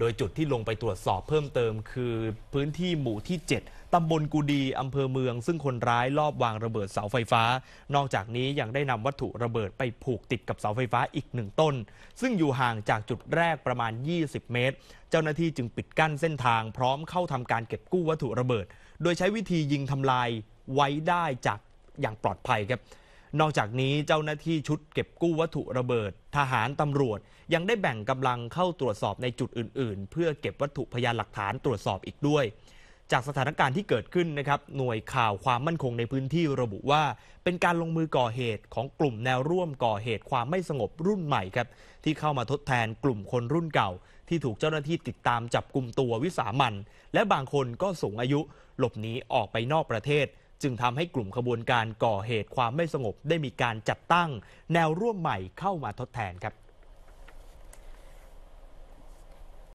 โดยจุดที่ลงไปตรวจสอบเพิ่มเติมคือพื้นที่หมู่ที่ 7 ตำบลกูดีอำเภอเมืองซึ่งคนร้ายลอบวางระเบิดเสาไฟฟ้า นอกจากนี้ยังได้นำวัตถุระเบิดไปผูกติดกับเสาไฟฟ้าอีกหนึ่งต้น ซึ่งอยู่ห่างจากจุดแรกประมาณ 20 เมตร เจ้าหน้าที่จึงปิดกั้นเส้นทาง พร้อมเข้าทำการเก็บกู้วัตถุระเบิด โดยใช้วิธียิงทำลายไว้ได้จากอย่างปลอดภัยครับนอกจากนี้เจ้าหน้าที่ชุดเก็บกู้วัตถุระเบิด ทหารตำรวจ ยังได้แบ่งกำลังเข้าตรวจสอบในจุดอื่นๆ เพื่อเก็บวัตถุพยานหลักฐานตรวจสอบอีกด้วย จากสถานการณ์ที่เกิดขึ้นนะครับหน่วยข่าวความมั่นคงในพื้นที่ระบุว่า เป็นการลงมือก่อเหตุของกลุ่มแนวร่วมก่อเหตุความไม่สงบรุ่นใหม่ครับที่เข้ามาทดแทนกลุ่มคนรุ่นเก่า ที่ถูกเจ้าหน้าที่ติดตามจับกลุ่มตัววิสามันและบางคนก็สูงอายุ หลบหนีออกไปนอกประเทศจึงทำให้กลุ่มขบวนการก่อเหตุความไม่สงบ ได้มีการจัดตั้งแนวร่วมใหม่เข้ามาทดแทนครับ